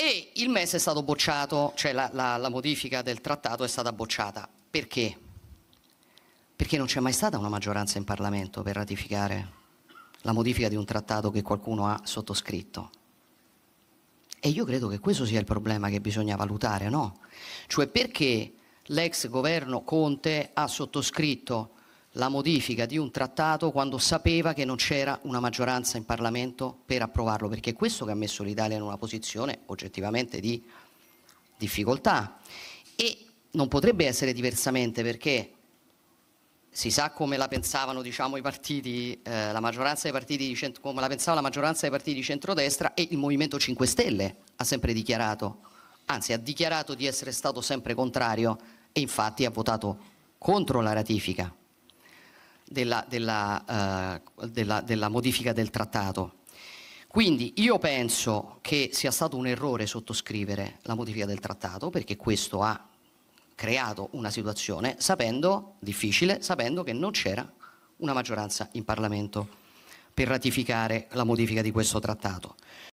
e il MES è stato bocciato, cioè la, la, la modifica del trattato è stata bocciata. Perché? Perché non c'è mai stata una maggioranza in Parlamento per ratificare la modifica di un trattato che qualcuno ha sottoscritto. E io credo che questo sia il problema che bisogna valutare, no? Cioè perché l'ex governo Conte ha sottoscritto la modifica di un trattato quando sapeva che non c'era una maggioranza in Parlamento per approvarlo, perché è questo che ha messo l'Italia in una posizione oggettivamente di difficoltà. E non potrebbe essere diversamente perché si sa come la pensavano diciamo, i partiti, eh, la maggioranza dei partiti di cent- come la pensava la maggioranza dei partiti di centrodestra e il Movimento 5 Stelle ha sempre dichiarato, anzi ha dichiarato di essere stato sempre contrario e infatti ha votato contro la ratifica della, della, uh, della, della modifica del trattato. Quindi io penso che sia stato un errore sottoscrivere la modifica del trattato perché questo ha creato una situazione sapendo, difficile, sapendo che non c'era una maggioranza in Parlamento per ratificare la modifica di questo trattato.